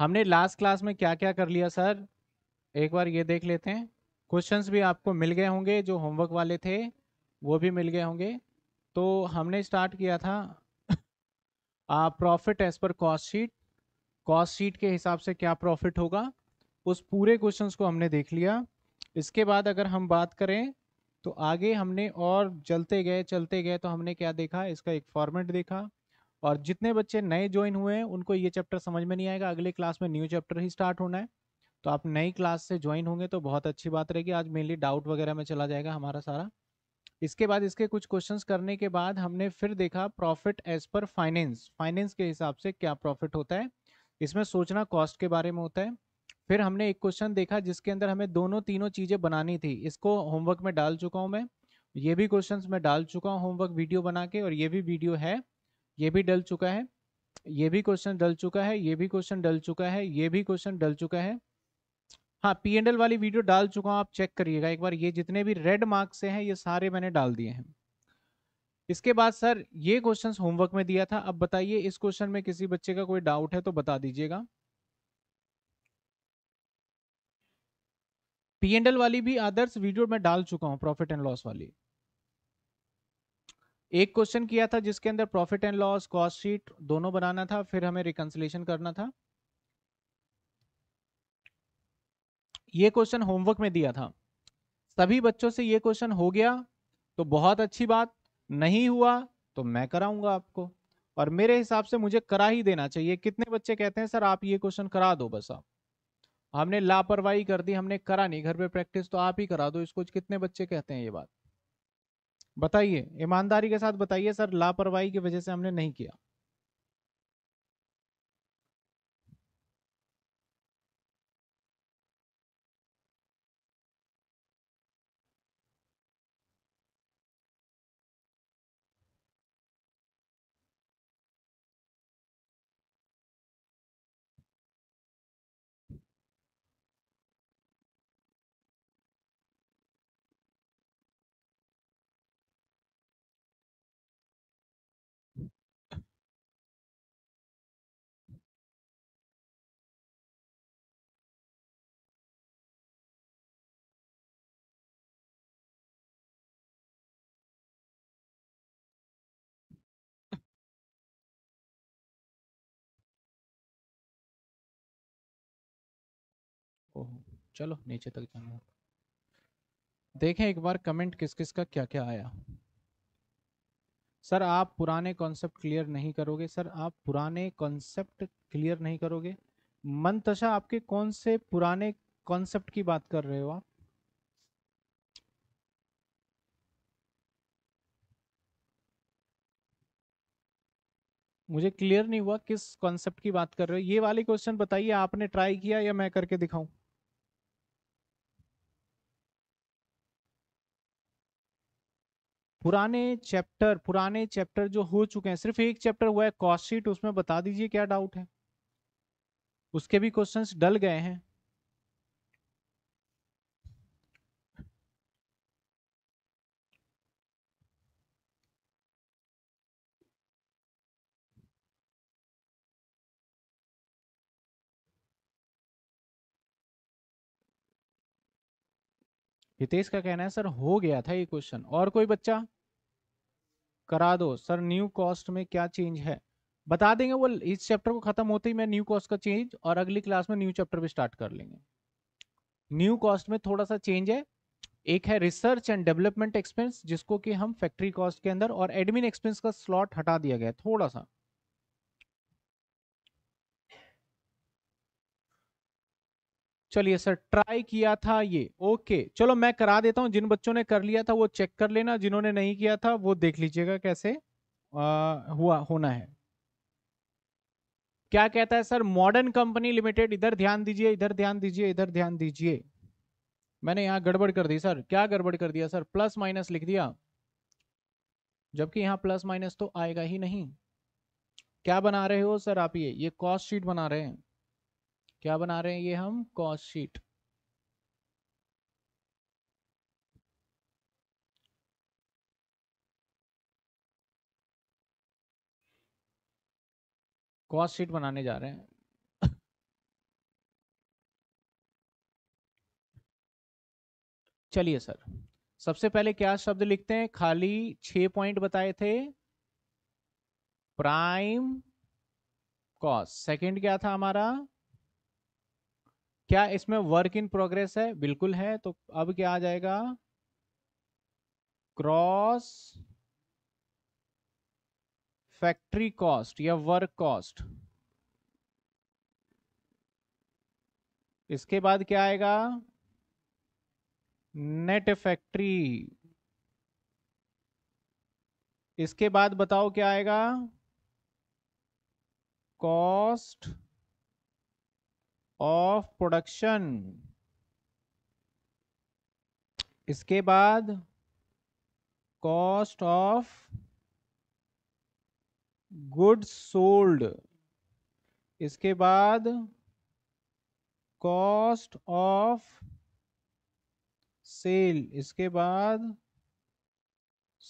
हमने last class में क्या क्या कर लिया सर एक बार ये देख लेते हैं क्वेश्चंस भी आपको मिल गए होंगे जो होमवर्क वाले थे वो भी मिल गए होंगे तो हमने स्टार्ट किया था profit as per cost sheet cost sheet के हिसाब से क्या प्रॉफिट होगा उस पूरे क्वेश्चंस को हमने देख लिया इसके बाद अगर हम बात करें तो आगे हमने और चलते गए चलते गए तो हमने क्या देखा इसका एक फॉर्मेट देखा और जितने बच्चे नए ज्वाइन हुए हैं उनको ये चैप्टर समझ में नहीं आएगा अगले क्लास में न्यू चैप्टर ही स्टार्ट होना है तो आप नई क्लास से ज्वाइन होंगे तो बहुत अच्छी बात रहेगी आज मेनली डाउट वगैरह में चला जाएगा हमारा सारा इसके बाद इसके कुछ क्वेश्चंस करने के बाद हमने फिर देखा profit as per finance finance के हिसाब से क्या प्रॉफिट होता है इसमें सोचना कॉस्ट के बारे में होता है फिर हमने एक क्वेश्चन देखा जिसके अंदर हमें दोनों तीनों चीज़ें बनानी थी इसको होमवर्क में डाल चुका हूँ मैं ये भी क्वेश्चन मैं डाल चुका हूँ होमवर्क वीडियो बना के और ये भी वीडियो है ये भी डल चुका है ये भी क्वेश्चन डल चुका है ये भी क्वेश्चन डल चुका है ये भी क्वेश्चन डल चुका है हाँ पी एंड एल वाली वीडियो डाल चुका हूँ आप चेक करिएगा एक बार ये जितने भी रेड मार्क्स हैं ये सारे मैंने डाल दिए हैं इसके बाद सर ये क्वेश्चन होमवर्क में दिया था अब बताइए इस क्वेश्चन में किसी बच्चे का कोई डाउट है तो बता दीजिएगा पी एंड एल वाली भी अदर्स वीडियो में डाल चुका हूँ प्रॉफिट एंड लॉस वाली एक क्वेश्चन किया था जिसके अंदर profit and loss cost sheet दोनों बनाना था फिर हमें रिकंसिलेशन करना था ये क्वेश्चन होमवर्क में दिया था सभी बच्चों से ये क्वेश्चन हो गया तो बहुत अच्छी बात नहीं हुआ तो मैं कराऊंगा आपको और मेरे हिसाब से मुझे करा ही देना चाहिए कितने बच्चे कहते हैं सर आप ये क्वेश्चन करा दो बस आप हमने लापरवाही कर दी हमने करा नहीं घर पे प्रैक्टिस तो आप ही करा दो इसको कितने बच्चे कहते हैं ये बात बताइए ईमानदारी के साथ बताइए सर लापरवाही की वजह से हमने नहीं किया ओह चलो नीचे तक जाना देखें एक बार कमेंट किस किस का क्या क्या आया सर आप पुराने कॉन्सेप्ट क्लियर नहीं करोगे सर आप पुराने कॉन्सेप्ट क्लियर नहीं करोगे मन तशा आपके कौन से पुराने कॉन्सेप्ट की बात कर रहे हो आप मुझे क्लियर नहीं हुआ किस कॉन्सेप्ट की बात कर रहे हो ये वाले क्वेश्चन बताइए आपने ट्राई किया या मैं करके दिखाऊं पुराने चैप्टर पुराने चैप्टर जो हो चुके हैं सिर्फ एक चैप्टर हुआ है कॉस्ट शीट उसमें बता दीजिए क्या डाउट है उसके भी क्वेश्चंस डल गए हैं हितेश का कहना है सर हो गया था ये क्वेश्चन और कोई बच्चा करा दो सर न्यू कॉस्ट में क्या चेंज है बता देंगे वो इस चैप्टर को खत्म होते ही मैं न्यू कॉस्ट का चेंज और अगली क्लास में न्यू चैप्टर भी स्टार्ट कर लेंगे न्यू कॉस्ट में थोड़ा सा चेंज है एक है रिसर्च एंड डेवलपमेंट एक्सपेंस जिसको कि हम फैक्ट्री कॉस्ट के अंदर और एडमिन एक्सपेंस का स्लॉट हटा दिया गया थोड़ा सा चलिए सर ट्राई किया था ये ओके चलो मैं करा देता हूँ जिन बच्चों ने कर लिया था वो चेक कर लेना जिन्होंने नहीं किया था वो देख लीजिएगा कैसे आ, हुआ होना है क्या कहता है सर मॉडर्न कंपनी लिमिटेड इधर ध्यान दीजिए इधर ध्यान दीजिए इधर ध्यान दीजिए मैंने यहाँ गड़बड़ कर दी सर क्या गड़बड़ कर दिया सर प्लस माइनस लिख दिया जबकि यहाँ प्लस माइनस तो आएगा ही नहीं क्या बना रहे हो सर आप ये ये कॉस्ट शीट बना रहे हैं क्या बना रहे हैं ये हम कॉस शीट कॉस्ट शीट बनाने जा रहे हैं चलिए सर सबसे पहले क्या शब्द लिखते हैं खाली छह पॉइंट बताए थे प्राइम कॉस्ट सेकंड क्या था हमारा क्या इसमें वर्क इन प्रोग्रेस है बिल्कुल है तो अब क्या आ जाएगा क्रॉस फैक्ट्री कॉस्ट या वर्क कॉस्ट इसके बाद क्या आएगा नेट फैक्ट्री इसके बाद बताओ क्या आएगा कॉस्ट ऑफ प्रोडक्शन इसके बाद कॉस्ट ऑफ गुड्स सोल्ड इसके बाद कॉस्ट ऑफ सेल इसके बाद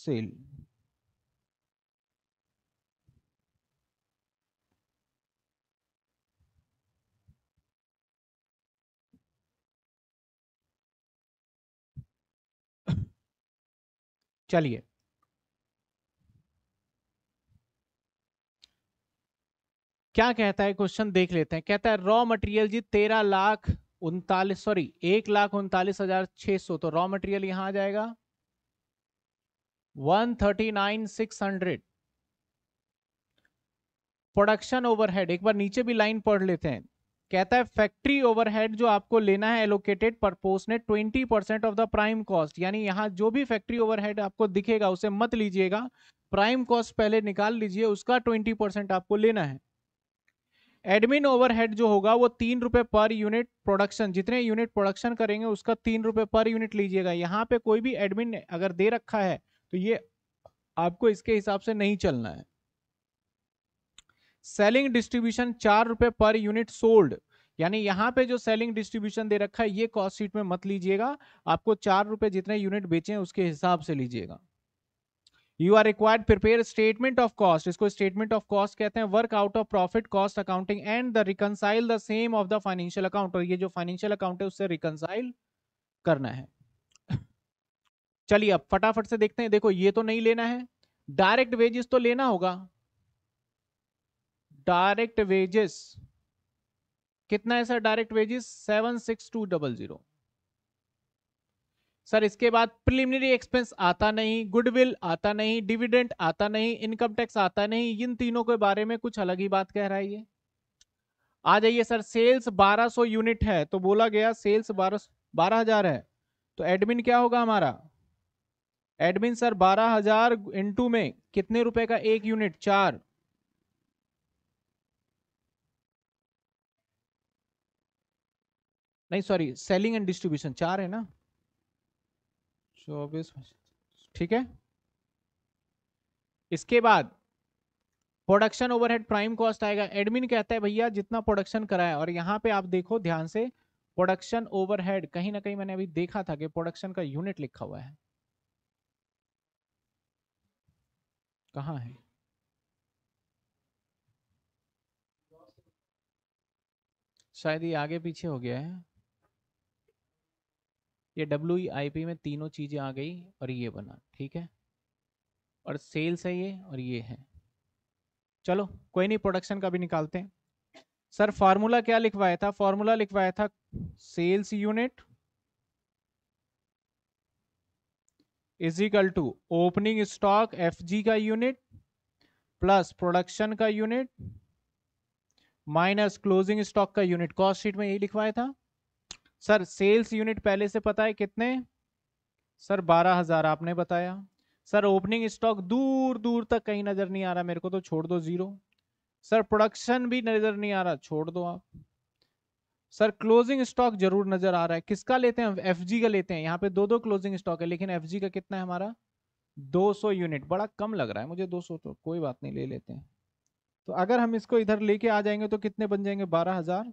सेल चलिए क्या कहता है क्वेश्चन देख लेते हैं कहता है रॉ मटेरियल जी तेरह लाख उनतालीस सॉरी एक लाख उनतालीस हजार छह सौ तो रॉ मटेरियल यहां आ जाएगा one thirty nine six hundred production overhead एक बार नीचे भी लाइन पढ़ लेते हैं कहता है फैक्ट्री ओवरहेड जो आपको लेना है एलोकेटेड पर proportionate twenty percent of the prime cost यानी यहाँ जो भी फैक्ट्री ओवरहेड आपको दिखेगा उसे मत लीजिएगा प्राइम कॉस्ट पहले निकाल लीजिए उसका ट्वेंटी परसेंट आपको लेना है एडमिन ओवरहेड जो होगा वो तीन रुपए पर यूनिट प्रोडक्शन जितने यूनिट प्रोडक्शन करेंगे उसका तीन रुपए पर यूनिट लीजिएगा यहाँ पे कोई भी एडमिन अगर दे रखा है तो ये आपको इसके हिसाब से नहीं चलना है सेलिंग डिस्ट्रीब्यूशन चार रुपए पर यूनिट सोल्ड यानी यहाँ पे जो सेलिंग डिस्ट्रीब्यूशन दे रखा है ये कॉस्ट शीट में मत लीजिएगा आपको चार रुपए जितने यूनिट बेचे हैं उसके हिसाब से लीजिएगा you are required prepare statement of cost इसको स्टेटमेंट ऑफ कॉस्ट कहते हैं work out of profit cost accounting and the reconcile the same of the financial account और ये जो फाइनेंशियल अकाउंट है उससे रिकनसाइल करना है चलिए अब फटाफट से देखते हैं देखो ये तो नहीं लेना है डायरेक्ट वेजेस तो लेना होगा डायरेक्ट वेजेस कितना है sir direct wages seven six two double zero sir इसके बाद प्रिलिमिनरी एक्सपेंस आता नहीं गुडविल आता नहीं डिविडेंट आता नहीं इनकम टैक्स आता नहीं इन तीनों के बारे में कुछ अलग ही बात कह रहा है ये आ जाइए सर सेल्स 1200 यूनिट है तो बोला गया सेल्स बारह बारह हजार है तो एडमिन क्या होगा हमारा एडमिन सर बारह हजार इंटू में कितने रुपए का एक यूनिट चार नहीं सॉरी सेलिंग एंड डिस्ट्रीब्यूशन चार है ना चौबीस ठीक है इसके बाद प्रोडक्शन ओवरहेड प्राइम कॉस्ट आएगा एडमिन कहता है भैया जितना प्रोडक्शन कराया और यहाँ पे आप देखो ध्यान से प्रोडक्शन ओवरहेड कहीं ना कहीं मैंने अभी देखा था कि प्रोडक्शन का यूनिट लिखा हुआ है कहाँ है शायद ये आगे पीछे हो गया है ये डब्ल्यू आई पी में तीनों चीज़ें आ गई और ये बना ठीक है और सेल्स है ये और ये है चलो कोई नहीं प्रोडक्शन का भी निकालते हैं सर फार्मूला क्या लिखवाया था फार्मूला लिखवाया था sales unit equal to opening stock F G का यूनिट प्लस प्रोडक्शन का यूनिट माइनस क्लोजिंग स्टॉक का यूनिट कॉस्ट शीट में यही लिखवाया था सर सेल्स यूनिट पहले से पता है कितने सर बारह हजार आपने बताया सर ओपनिंग स्टॉक दूर दूर तक कहीं नजर नहीं आ रहा मेरे को तो छोड़ दो जीरो सर प्रोडक्शन भी नजर नहीं आ रहा छोड़ दो आप सर क्लोजिंग स्टॉक जरूर नजर आ रहा है किसका लेते हैं एफ का लेते हैं यहाँ पे दो दो क्लोजिंग स्टॉक है लेकिन एफ का कितना है हमारा 200 यूनिट बड़ा कम लग रहा है मुझे 200 तो कोई बात नहीं ले लेते हैं तो अगर हम इसको इधर लेके आ जाएंगे तो कितने बन जाएंगे बारह हजार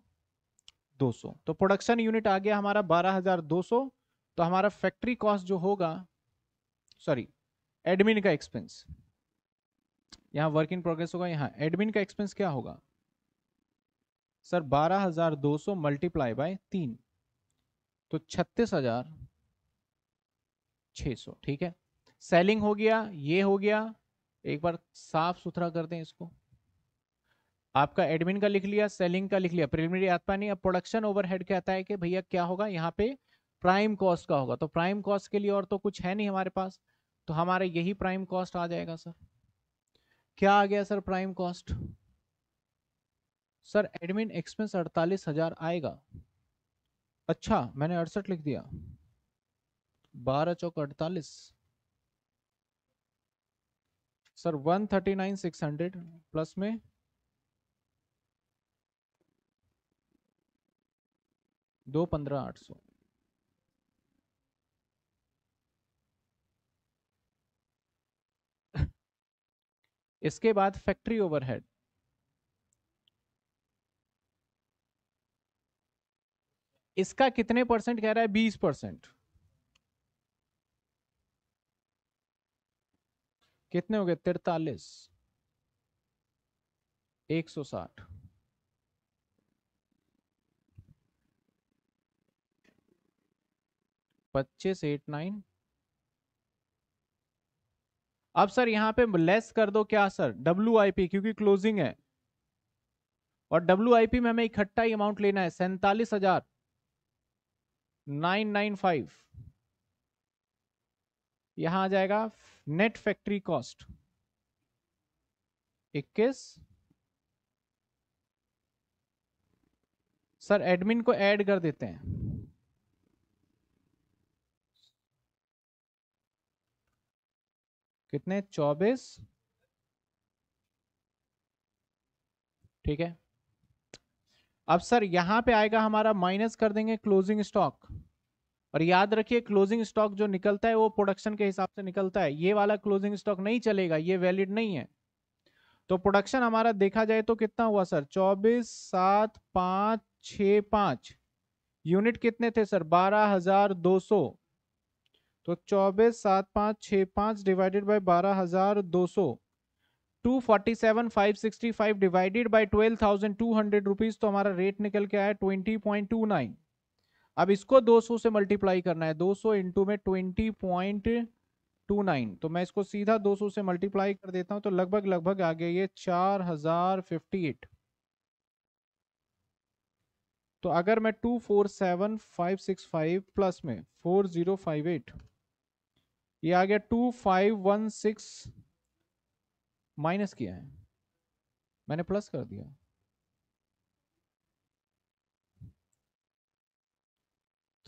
200 तो प्रोडक्शन यूनिट आ गया हमारा 12,200 तो हमारा फैक्ट्री कॉस्ट जो होगा सॉरी एडमिन का एक्सपेंस यहाँ वर्क इन प्रोग्रेस होगा यहाँ एडमिन का एक्सपेंस क्या होगा सर 12,200 मल्टीप्लाई बाय तीन तो 36,600 ठीक है सेलिंग हो गया ये हो गया एक बार साफ सुथरा कर दें इसको आपका एडमिन का लिख लिया सेलिंग का लिख लिया प्रिलिमिनरी आता नहीं अब प्रोडक्शन ओवरहेड कहता है कि भैया क्या होगा यहाँ पे प्राइम कॉस्ट का होगा तो प्राइम कॉस्ट के लिए और तो कुछ है नहीं हमारे पास तो हमारे यही प्राइम कॉस्ट आ जाएगा सर क्या आ गया sir prime cost sir admin expense अड़तालीस हजार आएगा अच्छा मैंने अड़सठ लिख दिया बारह चौक अड़तालीस sir one thirty nine six hundred plus में दो पंद्रह आठ सौ इसके बाद फैक्ट्री ओवरहेड इसका कितने परसेंट कह रहा है बीस परसेंट कितने हो गए तिरतालीस एक सौ साठ पच्चीस एट नाइन अब सर यहां पे लेस कर दो क्या सर डब्ल्यू क्योंकि क्लोजिंग है और डब्ल्यू में हमें इकट्ठा ही अमाउंट लेना है सैतालीस हजार नाइन नाइन फाइव यहां आ जाएगा नेट फैक्ट्री कॉस्ट इक्कीस सर एडमिन को ऐड कर देते हैं कितने चौबीस ठीक है अब सर यहां पे आएगा हमारा माइनस कर देंगे क्लोजिंग स्टॉक और याद रखिए क्लोजिंग स्टॉक जो निकलता है वो प्रोडक्शन के हिसाब से निकलता है ये वाला क्लोजिंग स्टॉक नहीं चलेगा ये वैलिड नहीं है तो प्रोडक्शन हमारा देखा जाए तो कितना हुआ सर चौबीस सात पांच छ पांच यूनिट कितने थे सर बारह हजार दो सौ तो चौबीस सात पाँच छः पाँच डिवाइडेड बाई बारह हज़ार दो सौ two forty seven five sixty five divided by twelve thousand two hundred rupees तो हमारा रेट निकल के आया ट्वेंटी पॉइंट टू नाइन अब इसको दो सौ से मल्टीप्लाई करना है दो सौ इंटू में ट्वेंटी पॉइंट टू नाइन तो मैं इसको सीधा दो सौ से मल्टीप्लाई कर देता हूँ तो लगभग लगभग आ गया ये चार हज़ार फिफ्टी एट तो अगर मैं two four seven five six five plus में फोर ज़ीरो फाइव एट ये आ गया two five one six minus किया है मैंने प्लस कर दिया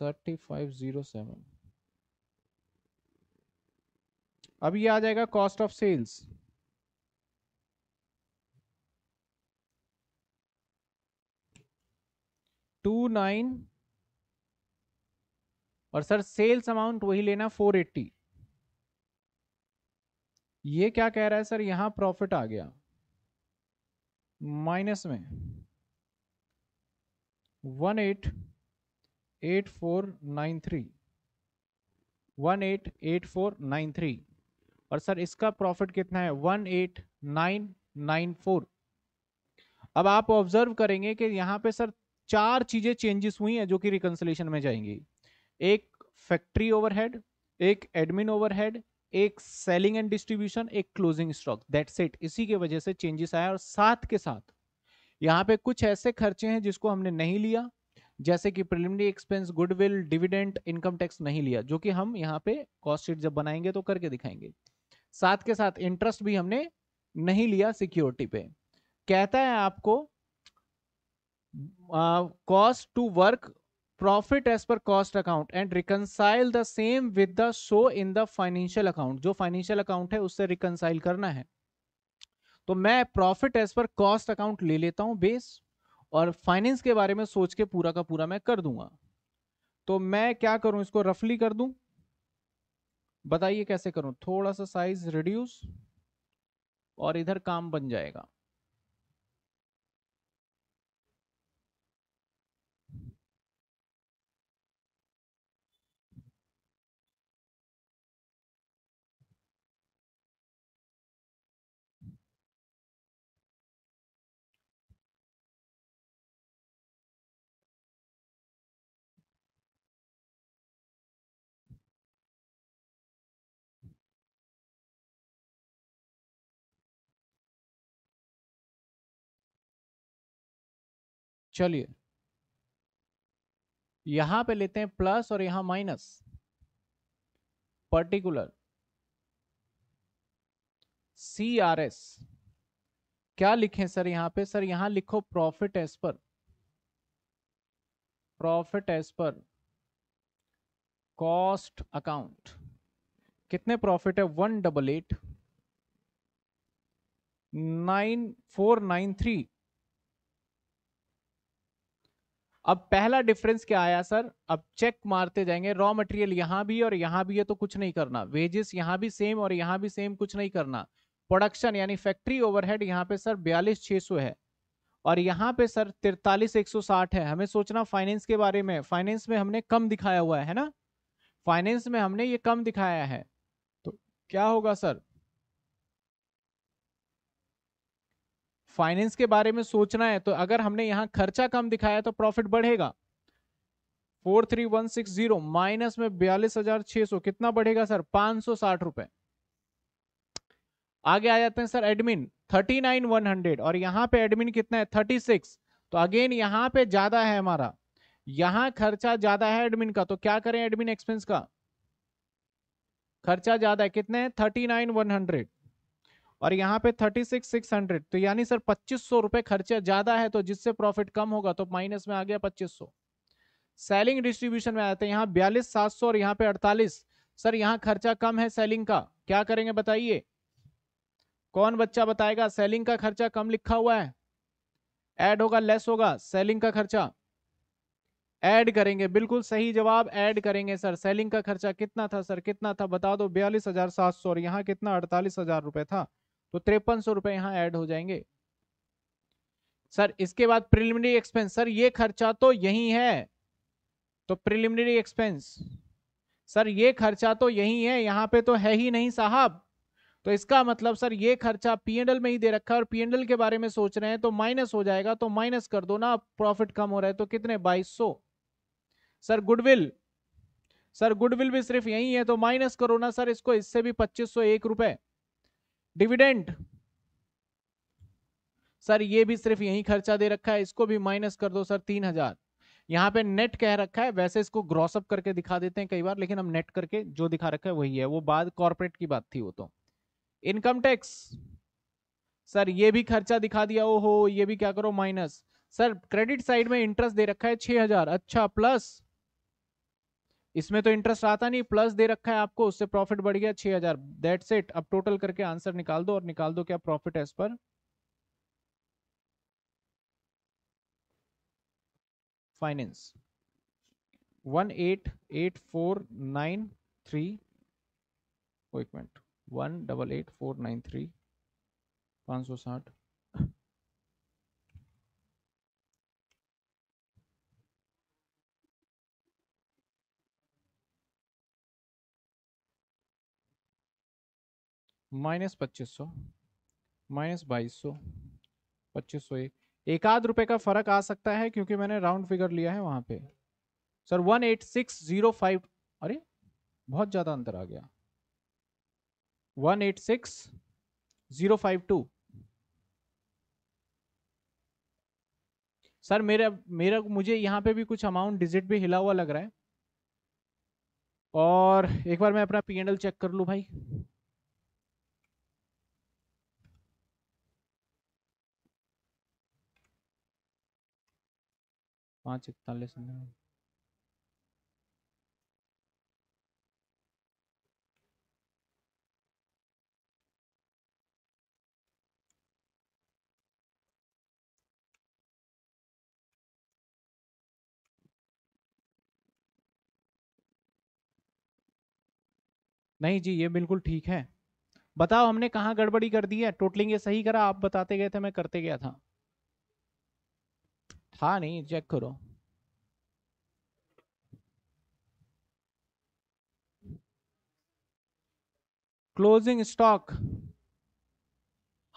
थर्टी फाइव जीरो सेवन अब ये आ जाएगा cost of sales two nine और सर सेल्स अमाउंट वही लेना फोर एट्टी ये क्या कह रहा है सर यहां प्रॉफिट आ गया माइनस में one eight eight four nine three one eight eight four nine three और सर इसका प्रॉफिट कितना है one eight nine nine four अब आप ऑब्जर्व करेंगे कि यहां पे सर चार चीजें चेंजेस हुई हैं जो कि रिकंसिलेशन में जाएंगी एक फैक्ट्री ओवरहेड एक एडमिन ओवरहेड एक सेलिंग एंड डिस्ट्रीब्यूशन एक क्लोजिंग स्टॉक दैट सेट इसी के वजह से चेंजेस आया और साथ के साथ यहाँ पे कुछ ऐसे खर्चे हैं जिसको हमने नहीं लिया जैसे कि preliminary expense goodwill dividend income tax नहीं लिया जो कि हम यहाँ पे कॉस्ट शीट जब बनाएंगे तो करके दिखाएंगे साथ के साथ इंटरेस्ट भी हमने नहीं लिया सिक्योरिटी पे कहता है आपको cost to work profit as per cost account and reconcile the same with the show in the financial account जो फाइनेंशियल अकाउंट है उससे रिकनसाइल करना है तो मैं profit as per cost account ले लेता हूं बेस और फाइनेंस के बारे में सोच के पूरा का पूरा मैं कर दूंगा तो मैं क्या करूं इसको रफली कर दूं बताइए कैसे करूं थोड़ा सा साइज रिड्यूस और इधर काम बन जाएगा चलिए यहां पे लेते हैं प्लस और यहां minus particular C R S क्या लिखें सर यहां पे सर यहां लिखो profit as per profit as per cost account कितने प्रॉफिट है one double eight nine four nine three अब पहला डिफरेंस क्या आया सर अब चेक मारते जाएंगे रॉ मटेरियल यहाँ भी और यहाँ भी है तो कुछ नहीं करना वेजेस यहां भी सेम और यहां भी सेम कुछ नहीं करना प्रोडक्शन यानी फैक्ट्री ओवरहेड यहाँ पे सर बयालीस छह सौ है और यहाँ पे सर तिरतालीस एक सौ साठ है हमें सोचना फाइनेंस के बारे में फाइनेंस में हमने कम दिखाया हुआ है ना फाइनेंस में हमने ये कम दिखाया है तो क्या होगा सर फाइनेंस के बारे में सोचना है तो अगर हमने यहाँ खर्चा कम दिखाया तो प्रॉफिट बढ़ेगा four three one six zero minus में बयालीस हजार छह सौ कितना बढ़ेगा सर पांच सौ साठ रुपए आगे आ जाते हैं sir admin thirty nine one hundred और यहाँ पे एडमिन कितना है थर्टी सिक्स तो अगेन यहाँ पे ज्यादा है हमारा यहाँ खर्चा ज्यादा है एडमिन का तो क्या करें एडमिन एक्सपेंस का खर्चा ज्यादा है कितने थर्टी नाइन वन हंड्रेड और यहाँ पे थर्टी सिक्स सिक्स हंड्रेड तो यानी सर पच्चीस सौ रुपए खर्चा ज़्यादा है तो जिससे प्रॉफिट कम होगा तो माइनस में आ गया पच्चीस सौ सेलिंग डिस्ट्रीब्यूशन में आते हैं यहाँ बयालीस सात सौ और यहाँ पे अड़तालीस सर यहाँ खर्चा कम है सेलिंग का क्या करेंगे बताइए कौन बच्चा बताएगा सेलिंग का खर्चा कम लिखा हुआ है एड होगा लेस होगा सेलिंग का खर्चा एड करेंगे बिल्कुल सही जवाब एड करेंगे सर सेलिंग का खर्चा कितना था सर कितना था बता दो बयालीस हजार सात सौ और यहाँ कितना अड़तालीस हजार रुपए था तो तिरपन सौ रुपए यहाँ ऐड हो जाएंगे सर इसके बाद प्रिलिमिनरी एक्सपेंस सर ये खर्चा तो यही है तो प्रिलिमिनरी एक्सपेंस सर ये खर्चा तो यही है यहाँ पे तो है ही नहीं साहब तो इसका मतलब सर ये खर्चा पीएनएल में ही दे रखा है और पीएनएल के बारे में सोच रहे हैं तो माइनस हो जाएगा तो माइनस कर दो ना प्रॉफिट कम हो रहा है तो कितने बाईस सौ सर गुडविल सर गुडविल भी सिर्फ यही है तो माइनस करो ना सर इसको इससे भी पच्चीस सौ एक रुपए डिविडेंड सर ये भी सिर्फ यही खर्चा दे रखा है इसको भी माइनस कर दो सर तीन हजार यहाँ पे नेट कह रखा है वैसे इसको ग्रॉसअप करके दिखा देते हैं कई बार लेकिन हम नेट करके जो दिखा रखा है वही है वो बाद कॉर्पोरेट की बात थी वो तो इनकम टैक्स सर ये भी खर्चा दिखा दिया ओ हो ये भी क्या करो माइनस सर क्रेडिट साइड में इंटरेस्ट दे रखा है छह हजार अच्छा प्लस इसमें तो इंटरेस्ट आता नहीं प्लस दे रखा है आपको उससे प्रॉफिट बढ़ गया छह हजार दैट्स इट अब टोटल करके आंसर निकाल दो और निकाल दो क्या प्रॉफिट है इस पर finance one eight eight four nine three एक minute one double eight four nine three पाँच सौ साठ माइनस पच्चीस सौ माइनस बाईस सौ पच्चीस सौ एक आध रुपये का फर्क आ सकता है क्योंकि मैंने राउंड फिगर लिया है वहां पे sir one eight six zero five अरे बहुत ज्यादा अंतर आ गया one eight six zero five two sir मेरा मेरा मुझे यहाँ पे भी कुछ अमाउंट डिजिट भी हिला हुआ लग रहा है और एक बार मैं अपना पी चेक कर लूँ भाई पाँच इकतालीस नहीं जी ये बिल्कुल ठीक है बताओ हमने कहाँ गड़बड़ी कर दी है टोटलिंग ये सही करा आप बताते गए थे मैं करते गया था था नहीं चेक करो क्लोजिंग स्टॉक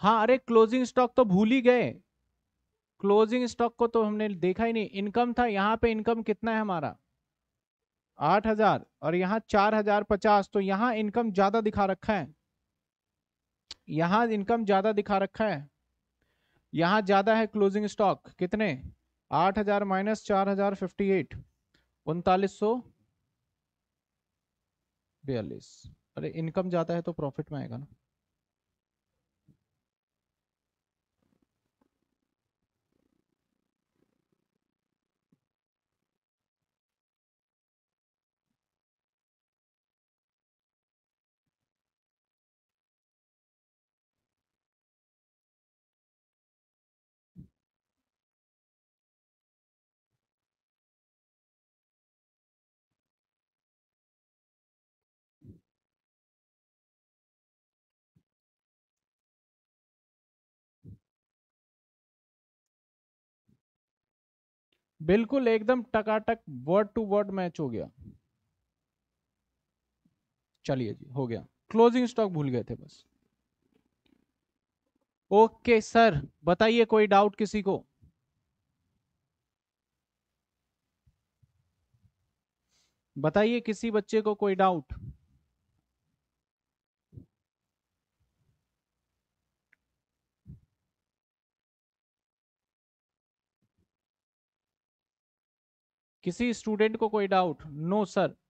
हाँ अरे क्लोजिंग स्टॉक तो भूल ही गए क्लोजिंग स्टॉक को तो हमने देखा ही नहीं इनकम था यहाँ पे इनकम कितना है हमारा आठ हजार और यहाँ चार हजार पचास तो यहाँ इनकम ज्यादा दिखा रखा है यहाँ इनकम ज्यादा दिखा रखा है यहाँ ज्यादा है क्लोजिंग स्टॉक कितने आठ हजार माइनस चार हजार फिफ्टी एट उनतालीस सौ बयालीस अरे इनकम जाता है तो प्रॉफिट में आएगा ना बिल्कुल एकदम टकाटक वर्ड टू वर्ड मैच हो गया चलिए जी हो गया क्लोजिंग स्टॉक भूल गए थे बस ओके सर बताइए कोई डाउट किसी को बताइए किसी बच्चे को कोई डाउट किसी स्टूडेंट को कोई डाउट नो सर